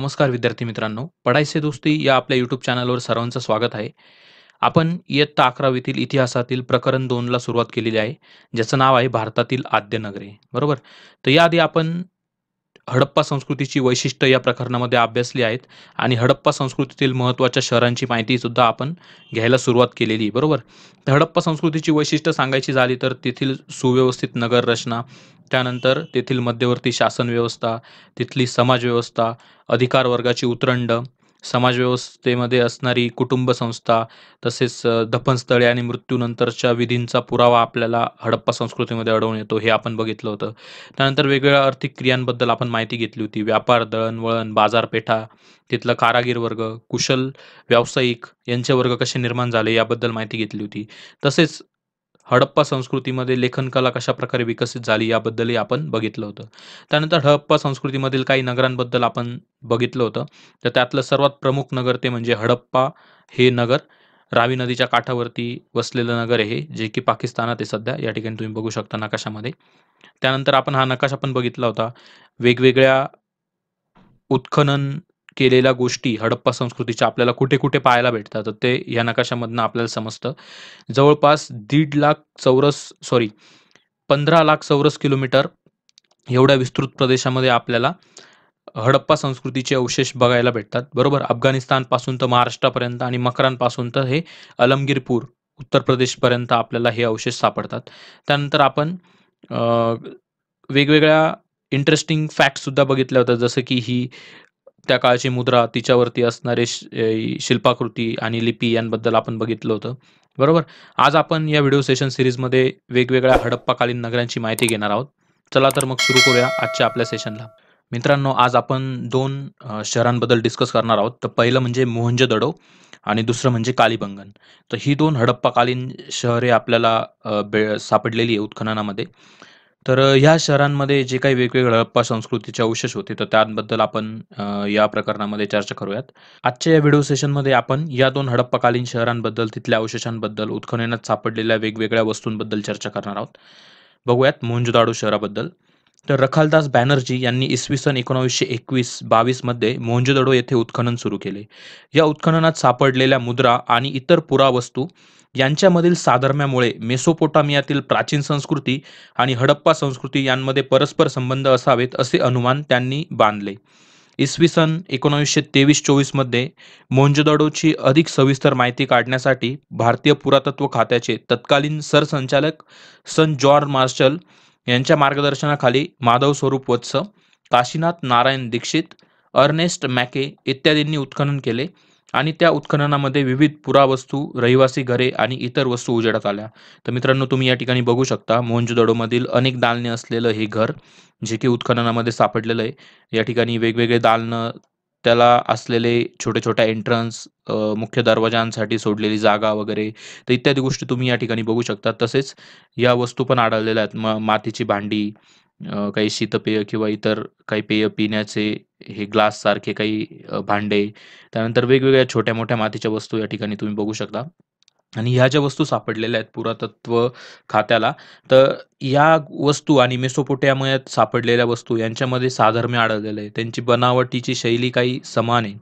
नमस्कार विद्यार्थी मित्रांनो पडायचे दोस्ती या आपल्या युट्यूब चॅनलवर सर्वांचं स्वागत आहे आपण इयत्ता अकरावीतील इतिहासातील प्रकरण दोनला सुरुवात केलेली आहे ज्याचं नाव आहे भारतातील आद्यनगरे बरोबर तर याआधी आपण हडप्पा संस्कृतीची वैशिष्ट्य या प्रकरणामध्ये अभ्यासली आहेत आणि हडप्पा संस्कृतीतील महत्त्वाच्या शहरांची माहितीसुद्धा आपण घ्यायला सुरुवात केलेली बरोबर तर हडप्पा संस्कृतीची वैशिष्ट्य सांगायची झाली तर तेथील सुव्यवस्थित नगर रचना त्यानंतर तेथील मध्यवर्ती शासन व्यवस्था तिथली समाजव्यवस्था अधिकार वर्गाची उतरंड समाजव्यवस्थेमध्ये असणारी कुटुंब संस्था तसेच दफनस्थळे आणि मृत्यूनंतरच्या विधींचा पुरावा आपल्याला हडप्पा संस्कृतीमध्ये अडवून येतो हे आपण बघितलं होतं त्यानंतर वेगवेगळ्या आर्थिक क्रियांबद्दल आपण माहिती घेतली होती व्यापार दळणवळण बाजारपेठा तिथलं कारागीर वर्ग कुशल व्यावसायिक यांचे वर्ग कसे निर्माण झाले याबद्दल माहिती घेतली होती तसेच हडप्पा संस्कृतीमध्ये कला कशा प्रकारे विकसित झाली याबद्दलही आपण बघितलं होतं त्यानंतर हडप्पा संस्कृतीमधील काही नगरांबद्दल आपण बघितलं होतं तर त्यातलं सर्वात प्रमुख नगर ते म्हणजे हडप्पा हे नगर रावी नदीच्या काठावरती वसलेलं नगर आहे जे की पाकिस्तानात आहे सध्या या ठिकाणी तुम्ही बघू शकता नकाशामध्ये त्यानंतर आपण हा नकाशा पण बघितला होता वेगवेगळ्या उत्खनन केलेल्या गोष्टी हडप्पा संस्कृतीच्या आपल्याला कुठे कुठे पाहायला भेटतात तर ते या नकाशामधनं आपल्याला समजतं जवळपास दीड लाख चौरस सॉरी पंधरा लाख चौरस किलोमीटर एवढ्या विस्तृत प्रदेशामध्ये आपल्याला हडप्पा संस्कृतीचे अवशेष बघायला भेटतात बरोबर अफगाणिस्तानपासून तर महाराष्ट्रापर्यंत आणि मकरांपासून तर हे अलमगीरपूर उत्तर प्रदेशपर्यंत आपल्याला हे अवशेष सापडतात त्यानंतर आपण वेगवेगळ्या इंटरेस्टिंग सुद्धा बघितल्या होत्या जसं की ही त्या काळची मुद्रा तिच्यावरती असणारे शिल्पाकृती आणि लिपी यांबद्दल आपण बघितलं होतं बरोबर आज आपण या व्हिडिओ सेशन सिरीजमध्ये वेगवेगळ्या हडप्पाकालीन नगरांची माहिती घेणार आहोत चला तर मग सुरू करूया आजच्या आपल्या सेशनला मित्रांनो आज आपण दोन शहरांबद्दल डिस्कस करणार आहोत तर पहिलं म्हणजे दडो आणि दुसरं म्हणजे कालीबंगन तर ही दोन हडप्पाकालीन शहरे आपल्याला सापडलेली आहे उत्खननामध्ये तर ह्या शहरांमध्ये जे काही वेगवेगळे हडप्पा संस्कृतीचे अवशेष होते, तर त्याबद्दल आपण या प्रकरणामध्ये चर्चा करूयात. आजच्या या व्हिडिओ सेशनमध्ये आपण या दोन हडप्पाकालीन शहरांबद्दल, तिथल्या अवशेषांबद्दल, उत्खननात सापडलेल्या वेगवेगळ्या वस्तूंबद्दल चर्चा करणार आहोत. बघूयात मोहेंजोदाडो शहराबद्दल. तर रखालदास बॅनर्जी यांनी इसवी सन 1921-22 मध्ये मोहेंजोदाडो येथे उत्खनन सुरू केले. या उत्खननात सापडलेल्या मुद्रा आणि इतर पुरावस्तू यांच्यामधील साधर्म्यामुळे मेसोपोटामियातील प्राचीन संस्कृती आणि हडप्पा संस्कृती यांमध्ये परस्पर संबंध असावेत असे अनुमान त्यांनी बांधले इसवी सन एकोणावीसशे तेवीस चोवीसमध्ये मोंजदडोची अधिक सविस्तर माहिती काढण्यासाठी भारतीय पुरातत्व खात्याचे तत्कालीन सरसंचालक सन जॉर्ज मार्शल यांच्या मार्गदर्शनाखाली माधव स्वरूप वत्स काशीनाथ नारायण दीक्षित अर्नेस्ट मॅके इत्यादींनी उत्खनन केले आणि त्या उत्खननामध्ये विविध पुरावस्तू रहिवासी घरे आणि इतर वस्तू उजेडात आल्या तर मित्रांनो तुम्ही या ठिकाणी बघू शकता मोहनजोदडोमधील अनेक दालने असलेलं हे घर जे की उत्खननामध्ये सापडलेलं आहे या ठिकाणी वेगवेगळे दालनं त्याला असलेले छोटे छोट्या एंट्रन्स मुख्य दरवाजांसाठी सोडलेली जागा वगैरे तर इत्यादी गोष्टी तुम्ही या ठिकाणी बघू शकता तसेच या वस्तू पण आढळलेल्या आहेत मातीची भांडी काही शीतपेय किंवा इतर काही पेय पिण्याचे हे ग्लास सारखे काही भांडे त्यानंतर वेगवेगळ्या छोट्या मोठ्या मातीच्या वस्तू या ठिकाणी तुम्ही बघू शकता आणि ह्या ज्या वस्तू सापडलेल्या आहेत पुरातत्व खात्याला तर या वस्तू आणि मेसोपोटॅमियात सापडलेल्या वस्तू यांच्यामध्ये साधर्म्य आढळलेलं आहे त्यांची बनावटीची शैली काही समान आहे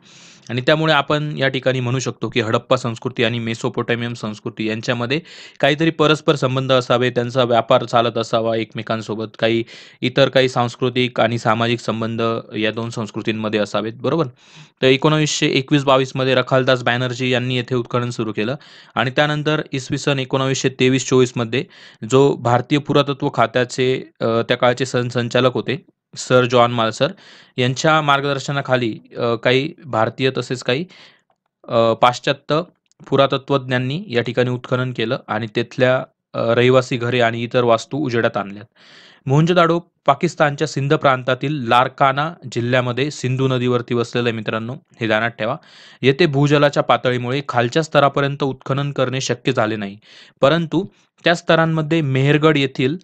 आणि त्यामुळे आपण या ठिकाणी म्हणू शकतो की हडप्पा संस्कृती आणि मेसोपोटेमियम संस्कृती यांच्यामध्ये काहीतरी परस्पर संबंध असावे त्यांचा व्यापार चालत असावा एकमेकांसोबत काही इतर काही सांस्कृतिक आणि सामाजिक संबंध या दोन संस्कृतींमध्ये असावेत बरोबर तर एकोणावीसशे एकवीस बावीसमध्ये रखालदास बॅनर्जी यांनी येथे उत्खनन सुरू केलं आणि त्यानंतर इसवी सन एकोणावीसशे तेवीस चोवीसमध्ये जो भारतीय पुरातत्व खात्याचे त्या काळाचे सनसंचालक संचालक होते सर जॉन मालसर यांच्या मार्गदर्शनाखाली काही भारतीय तसेच काही पाश्चात्य पुरातत्वज्ञांनी या ठिकाणी उत्खनन केलं आणि तेथल्या रहिवासी घरे आणि इतर वास्तू उजेडात आणल्यात दाडो पाकिस्तानच्या सिंध प्रांतातील लारकाना जिल्ह्यामध्ये सिंधू नदीवरती वसलेल्या मित्रांनो हे ध्यानात ठेवा येथे भूजलाच्या पातळीमुळे खालच्या स्तरापर्यंत उत्खनन करणे शक्य झाले नाही परंतु त्या स्तरांमध्ये मेहरगड येथील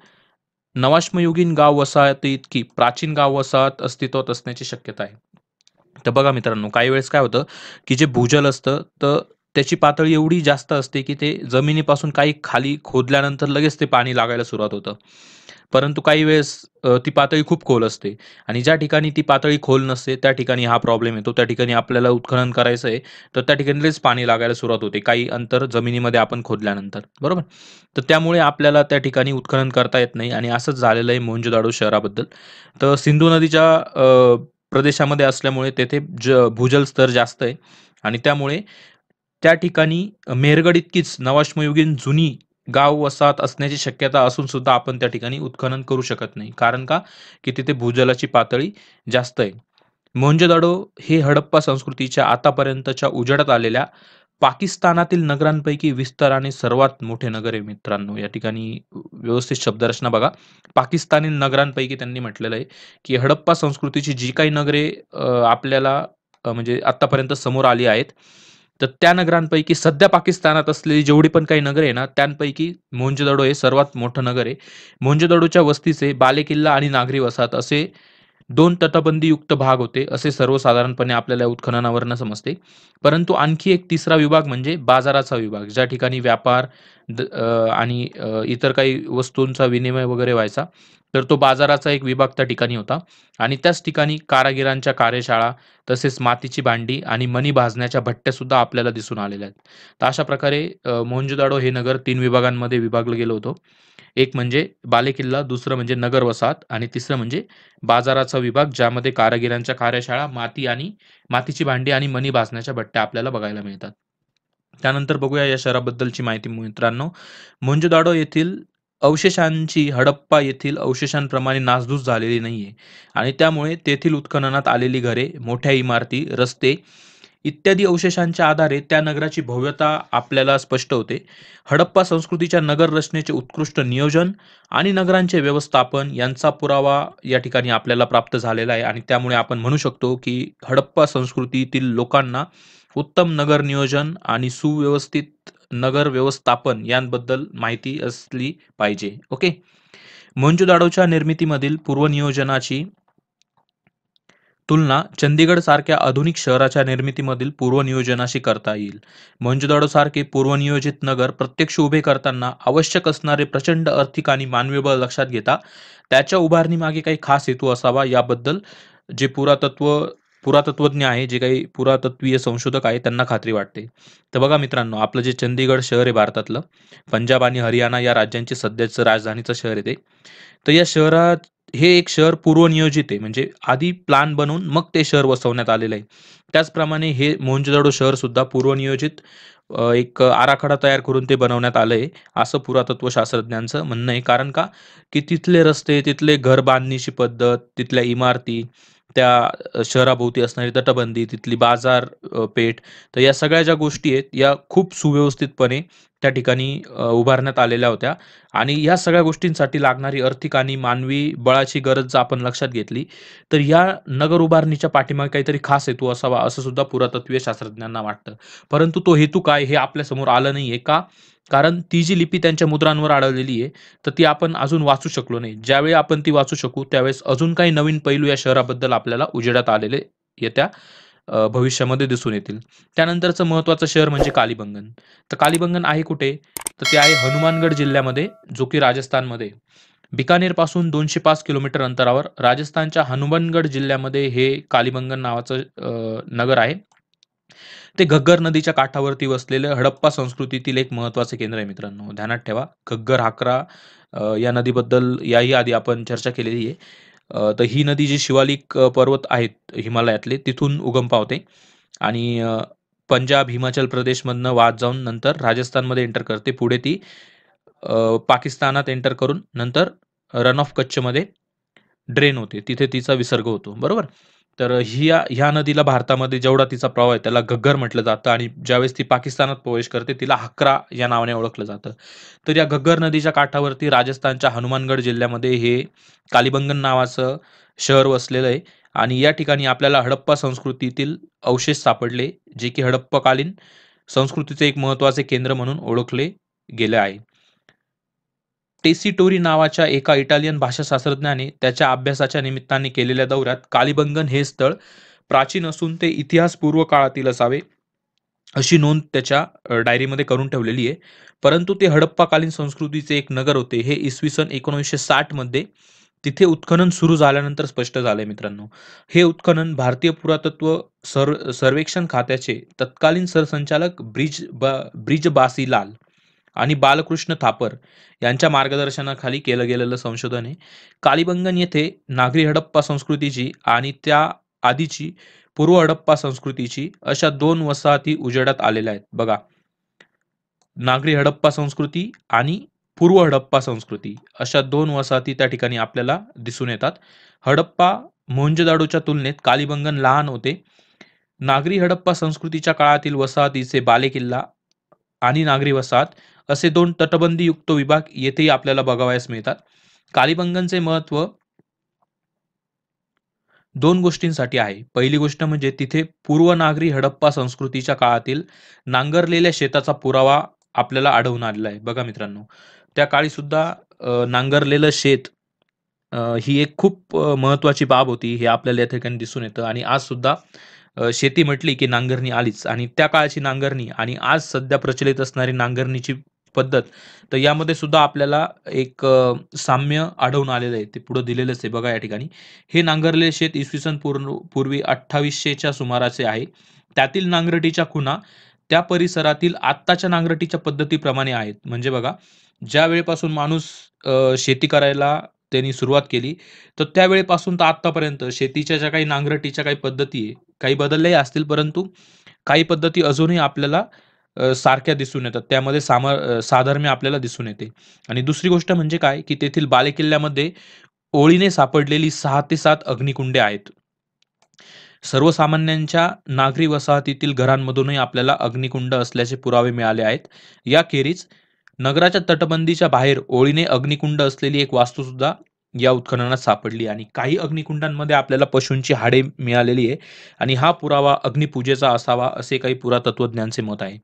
नवाश्मयुगीन गाव वसाहत इतकी प्राचीन गाव वसाहत अस्तित्वात असण्याची शक्यता आहे तर बघा मित्रांनो काही वेळेस काय होतं की जे भूजल असतं तर त्याची पातळी एवढी जास्त असते की ते जमिनीपासून काही खाली खोदल्यानंतर लगेच ते पाणी लागायला सुरुवात होतं परंतु काही वेळेस ती पातळी खूप खोल असते आणि ज्या ठिकाणी ती पातळी खोल नसते त्या ठिकाणी हा प्रॉब्लेम येतो त्या ठिकाणी आपल्याला उत्खनन करायचं आहे तर त्या ठिकाणीच पाणी लागायला सुरुवात होते काही अंतर जमिनीमध्ये आपण खोदल्यानंतर बरोबर तर त्यामुळे आपल्याला त्या ठिकाणी उत्खनन करता येत नाही आणि असंच झालेलं आहे मोहनजोदाडो शहराबद्दल तर सिंधू नदीच्या प्रदेशामध्ये असल्यामुळे तेथे ज भूजल स्तर जास्त आहे आणि त्यामुळे त्या ठिकाणी मेहरगड इतकीच नवाश्मयुगीन जुनी गाव वसाहत असण्याची शक्यता असून सुद्धा आपण त्या ठिकाणी उत्खनन करू शकत नाही कारण का की तिथे भूजलाची पातळी जास्त आहे मोहनजोदाडो हे हडप्पा संस्कृतीच्या आतापर्यंतच्या उजडत आलेल्या पाकिस्तानातील नगरांपैकी विस्ताराने सर्वात मोठे नगर आहे मित्रांनो या ठिकाणी व्यवस्थित शब्दरचना बघा पाकिस्तानी नगरांपैकी त्यांनी म्हटलेलं आहे की हडप्पा संस्कृतीची जी काही नगरे आपल्याला म्हणजे आतापर्यंत समोर आली आहेत तर त्या नगरांपैकी सध्या पाकिस्तानात असलेली जेवढी पण काही नगरे आहे ना त्यांपैकी मोंजदडो हे सर्वात मोठं नगर आहे मोंजदडोच्या वस्तीचे बालेकिल्ला आणि नागरी वसाहत असे दोन तटबंदीयुक्त भाग होते असे सर्वसाधारणपणे आपल्याला उत्खननावरनं समजते परंतु आणखी एक तिसरा विभाग म्हणजे बाजाराचा विभाग ज्या ठिकाणी व्यापार आणि इतर काही वस्तूंचा विनिमय वगैरे व्हायचा तर तो बाजाराचा एक विभाग त्या ठिकाणी होता आणि त्याच ठिकाणी कारागिरांच्या कार्यशाळा तसेच मातीची भांडी आणि मनी भाजण्याच्या भट्ट्या सुद्धा आपल्याला दिसून आलेल्या आहेत तर अशा प्रकारे मोहनजोदाडो हे नगर तीन विभागांमध्ये विभागलं गेलं होतं एक म्हणजे बालेकिल्ला दुसरं म्हणजे नगर वसाहत आणि तिसरं म्हणजे बाजाराचा विभाग ज्यामध्ये कारागिरांच्या कार्यशाळा माती आणि मातीची भांडी आणि मनी भाजण्याच्या भट्ट्या आपल्याला बघायला मिळतात त्यानंतर बघूया या शहराबद्दलची माहिती मित्रांनो मोहनजोदाडो येथील अवशेषांची हडप्पा येथील अवशेषांप्रमाणे नासधूस झालेली नाहीये आणि त्यामुळे तेथील उत्खननात आलेली घरे मोठ्या इमारती रस्ते इत्यादी अवशेषांच्या आधारे त्या नगराची भव्यता आपल्याला स्पष्ट होते हडप्पा संस्कृतीच्या नगर रचनेचे उत्कृष्ट नियोजन आणि नगरांचे व्यवस्थापन यांचा पुरावा या ठिकाणी आपल्याला प्राप्त झालेला आहे आणि त्यामुळे आपण म्हणू शकतो की हडप्पा संस्कृतीतील लोकांना उत्तम नगर नियोजन आणि सुव्यवस्थित नगर व्यवस्थापन यांबद्दल माहिती असली पाहिजे ओके मंजुदाडोच्या निर्मितीमधील पूर्वनियोजनाची तुलना चंदीगड सारख्या आधुनिक शहराच्या निर्मितीमधील पूर्वनियोजनाशी करता येईल मंजुदाडोसारखे सारखे पूर्वनियोजित नगर प्रत्यक्ष उभे करताना आवश्यक असणारे प्रचंड आर्थिक आणि मानवी बळ लक्षात घेता त्याच्या उभारणीमागे काही खास हेतू असावा याबद्दल जे पुरातत्व पुरातत्वज्ञ आहे जे काही पुरातत्वीय संशोधक आहे त्यांना खात्री वाटते तर बघा मित्रांनो आपलं जे चंदीगड शहर आहे भारतातलं पंजाब आणि हरियाणा या राज्यांची सध्याचं राजधानीचं शहर आहे ते तर या शहरात हे एक शहर पूर्वनियोजित आहे म्हणजे आधी प्लान बनवून मग ते शहर वसवण्यात आलेलं आहे त्याचप्रमाणे हे मोहनजोदडो शहर सुद्धा पूर्वनियोजित एक आराखडा तयार करून ते बनवण्यात आलं आहे असं पुरातत्व शास्त्रज्ञांचं म्हणणं आहे कारण का की तिथले रस्ते तिथले घर बांधणीची पद्धत तिथल्या इमारती त्या शहराभोवती असणारी तटबंदी तिथली पेठ तर या सगळ्या ज्या गोष्टी आहेत या खूप सुव्यवस्थितपणे त्या ठिकाणी उभारण्यात आलेल्या होत्या आणि या सगळ्या गोष्टींसाठी लागणारी आर्थिक आणि मानवी बळाची गरज जर आपण लक्षात घेतली तर या नगर उभारणीच्या पाठीमागे काहीतरी खास हेतू असावा असं सुद्धा पुरातत्वीय शास्त्रज्ञांना वाटतं परंतु तो हेतू काय हे आपल्यासमोर आलं नाही आहे का कारण ती जी लिपी त्यांच्या मुद्रांवर आढळलेली आहे तर ती आपण अजून वाचू शकलो नाही ज्यावेळी आपण ती वाचू शकू त्यावेळेस अजून काही नवीन पैलू या शहराबद्दल आपल्याला उजेडात आलेले येत्या भविष्यामध्ये दिसून येतील त्यानंतरचं महत्वाचं शहर म्हणजे कालीबंगन तर कालीबंगन आहे कुठे तर ते आहे हनुमानगड जिल्ह्यामध्ये जो की राजस्थानमध्ये पासून दोनशे पाच किलोमीटर अंतरावर राजस्थानच्या हनुमानगड जिल्ह्यामध्ये हे कालीबंगन नावाचं नगर आहे ते घग्गर नदीच्या काठावरती वसलेले हडप्पा संस्कृतीतील एक महत्वाचे केंद्र आहे मित्रांनो ध्यानात ठेवा घग्गर हाकरा या नदीबद्दल याही आधी आपण चर्चा केलेली आहे तर ही नदी जी शिवालिक पर्वत आहेत हिमालयातले तिथून उगम पावते आणि पंजाब हिमाचल प्रदेशमधनं वाद जाऊन नंतर राजस्थानमध्ये एंटर करते पुढे ती पाकिस्तानात एंटर करून नंतर रन ऑफ कच्छमध्ये ड्रेन होते तिथे तिचा विसर्ग होतो बरोबर तर ही ह्या नदीला भारतामध्ये जेवढा तिचा प्रवाह आहे त्याला घग्गर म्हटलं जातं आणि ज्यावेळेस ती पाकिस्तानात प्रवेश करते तिला हक्रा या नावाने ओळखलं जातं तर या घग्गर नदीच्या काठावरती राजस्थानच्या हनुमानगड जिल्ह्यामध्ये हे कालिबंगन नावाचं शहर वसलेलं आहे आणि या ठिकाणी आपल्याला हडप्पा संस्कृतीतील अवशेष सापडले जे की हडप्पाकालीन संस्कृतीचे एक महत्त्वाचे केंद्र म्हणून ओळखले गेले आहे टेसिटोरी नावाच्या एका इटालियन भाषाशास्त्रज्ञाने त्याच्या अभ्यासाच्या निमित्ताने केलेल्या दौऱ्यात कालिबंगन हे स्थळ प्राचीन असून ते इतिहासपूर्व काळातील असावे अशी नोंद त्याच्या डायरीमध्ये करून ठेवलेली आहे परंतु ते हडप्पाकालीन संस्कृतीचे एक नगर होते हे इसवी सन एकोणीसशे साठमध्ये तिथे उत्खनन सुरू झाल्यानंतर स्पष्ट झालंय मित्रांनो हे उत्खनन भारतीय पुरातत्व सर सर्वेक्षण खात्याचे तत्कालीन सरसंचालक ब्रिज बा ब्रिजबासी लाल आणि बालकृष्ण थापर यांच्या मार्गदर्शनाखाली केलं गेलेलं संशोधन आहे कालिबंगन येथे नागरी हडप्पा संस्कृतीची आणि त्या आधीची पूर्व हडप्पा संस्कृतीची अशा दोन वसाहती उजेडात आलेल्या आहेत बघा नागरी हडप्पा संस्कृती आणि पूर्व हडप्पा संस्कृती अशा दोन वसाहती त्या ठिकाणी आपल्याला दिसून येतात हडप्पा मोंजदाडूच्या तुलनेत कालिबंगन लहान होते नागरी हडप्पा संस्कृतीच्या काळातील वसाहतीचे बालेकिल्ला आणि नागरी वसाहत असे दोन तटबंदी युक्त विभाग येथेही आपल्याला बघावयास मिळतात कालीबंगनचे महत्व दोन गोष्टींसाठी आहे पहिली गोष्ट म्हणजे तिथे पूर्व नागरी हडप्पा संस्कृतीच्या काळातील नांगरलेल्या शेताचा पुरावा आपल्याला आढळून आलेला आहे बघा मित्रांनो त्या काळी सुद्धा नांगरलेलं शेत ही एक खूप महत्वाची बाब होती हे आपल्याला या ठिकाणी दिसून येतं आणि आज सुद्धा शेती म्हटली की नांगरणी आलीच आणि त्या काळाची नांगरणी आणि आज सध्या प्रचलित असणारी नांगरणीची पद्धत तर यामध्ये सुद्धा आपल्याला एक साम्य आढळून आलेलं आहे ते पुढे दिलेलंच आहे बघा या ठिकाणी हे नांगरले शेत इसवी सन पूर्व पूर्वी अठ्ठावीसशेच्या सुमाराचे आहे त्यातील नांगरटीच्या खुना त्या परिसरातील आत्ताच्या नांगरटीच्या पद्धतीप्रमाणे आहेत म्हणजे बघा ज्या वेळेपासून माणूस शेती करायला त्यांनी सुरुवात केली तर त्यावेळेपासून तर आतापर्यंत शेतीच्या ज्या काही नांगरटीच्या काही पद्धती काही बदलल्याही असतील परंतु काही पद्धती अजूनही आपल्याला सारख्या दिसून येतात त्यामध्ये साम साधर्म्य आपल्याला दिसून येते आणि दुसरी गोष्ट म्हणजे काय की तेथील बालेकिल्ल्यामध्ये ओळीने सापडलेली सहा ते सात अग्निकुंडे आहेत सर्वसामान्यांच्या नागरी वसाहतीतील घरांमधूनही आपल्याला अग्निकुंड असल्याचे पुरावे मिळाले आहेत या खेरीज नगराच्या तटबंदीच्या बाहेर ओळीने अग्निकुंड असलेली एक वास्तू सुद्धा या उत्खननात सापडली आणि काही अग्निकुंडांमध्ये आपल्याला पशूंची हाडे मिळालेली आहे आणि हा पुरावा अग्निपूजेचा असावा असे काही पुरातत्वज्ञांचे मत आहे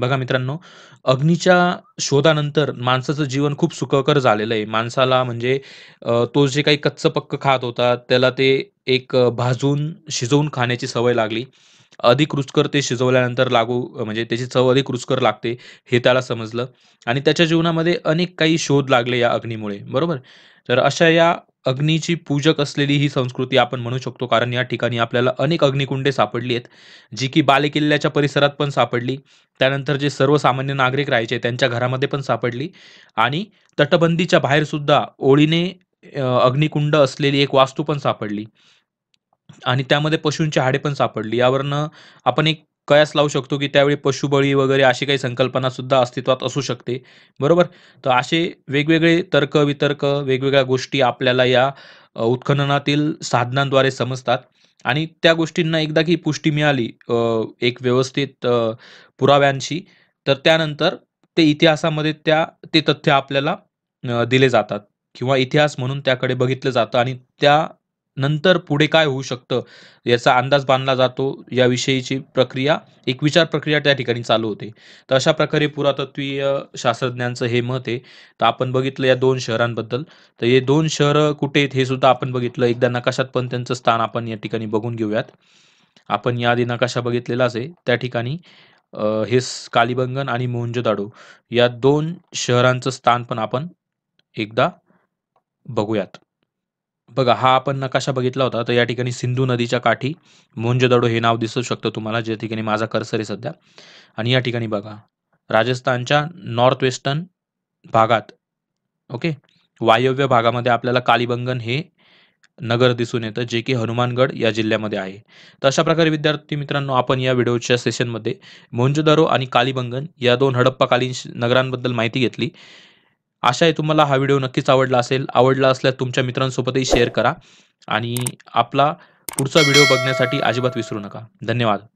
बघा मित्रांनो अग्नीच्या शोधानंतर माणसाचं जीवन खूप सुखकर झालेलं आहे माणसाला म्हणजे तो जे काही कच्चं पक्क खात होता त्याला ते एक भाजून शिजवून खाण्याची सवय लागली अधिक रुचकर ते शिजवल्यानंतर लागू म्हणजे त्याची चव अधिक रुचकर लागते हे त्याला समजलं आणि त्याच्या जीवनामध्ये अनेक काही शोध लागले या अग्नीमुळे बरोबर तर अशा या अग्नीची पूजक असलेली ही संस्कृती आपण म्हणू शकतो कारण या ठिकाणी आपल्याला अनेक अग्निकुंडे सापडली आहेत जी की बालेकिल्ल्याच्या परिसरात पण सापडली त्यानंतर जे सर्वसामान्य नागरिक राहायचे त्यांच्या घरामध्ये पण सापडली आणि तटबंदीच्या बाहेरसुद्धा ओळीने अग्निकुंड असलेली एक वास्तू पण सापडली आणि त्यामध्ये पशूंची हाडे पण सापडली यावरनं आपण एक कयास लावू शकतो की त्यावेळी पशुबळी वगैरे अशी काही संकल्पना सुद्धा अस्तित्वात असू शकते बरोबर तर असे वेगवेगळे तर्क वितर्क वेगवेगळ्या गोष्टी आपल्याला या उत्खननातील साधनांद्वारे समजतात आणि त्या गोष्टींना एकदा की पुष्टी मिळाली एक व्यवस्थित पुराव्यांशी तर त्यानंतर ते इतिहासामध्ये त्या ते तथ्य आपल्याला दिले जातात किंवा इतिहास म्हणून त्याकडे बघितलं जातं आणि त्या नंतर पुढे काय होऊ शकतं याचा अंदाज बांधला जातो याविषयीची प्रक्रिया एक विचार प्रक्रिया त्या ठिकाणी चालू होते तर अशा प्रकारे पुरातत्वीय शास्त्रज्ञांचं हे मत आहे तर आपण बघितलं या दोन शहरांबद्दल तर हे दोन शहरं कुठे आहेत हे सुद्धा आपण बघितलं एकदा नकाशात पण त्यांचं स्थान आपण या ठिकाणी बघून घेऊयात आपण याआधी नकाशा बघितलेलाच आहे त्या ठिकाणी हे कालिबंगन आणि मोहंजोदाडो या दोन शहरांचं स्थान पण आपण एकदा बघूयात बघा हा आपण नकाशा बघितला होता तर या ठिकाणी सिंधू नदीच्या काठी मोंजदडो हे नाव दिसू शकतं तुम्हाला ज्या ठिकाणी माझा कर्सर आहे सध्या आणि या ठिकाणी बघा राजस्थानच्या नॉर्थ वेस्टर्न भागात ओके वायव्य भागामध्ये आपल्याला कालिबंगन हे नगर दिसून येतं जे की हनुमानगड या जिल्ह्यामध्ये आहे तर अशा प्रकारे विद्यार्थी मित्रांनो आपण या व्हिडिओच्या सेशनमध्ये मोंजदारो आणि कालिबंगन या दोन हडप्पाकालीन नगरांबद्दल माहिती घेतली आशा आहे तुम्हाला हा व्हिडिओ नक्कीच आवडला असेल आवडला असल्यास तुमच्या मित्रांसोबतही शेअर करा आणि आपला पुढचा व्हिडिओ बघण्यासाठी अजिबात विसरू नका धन्यवाद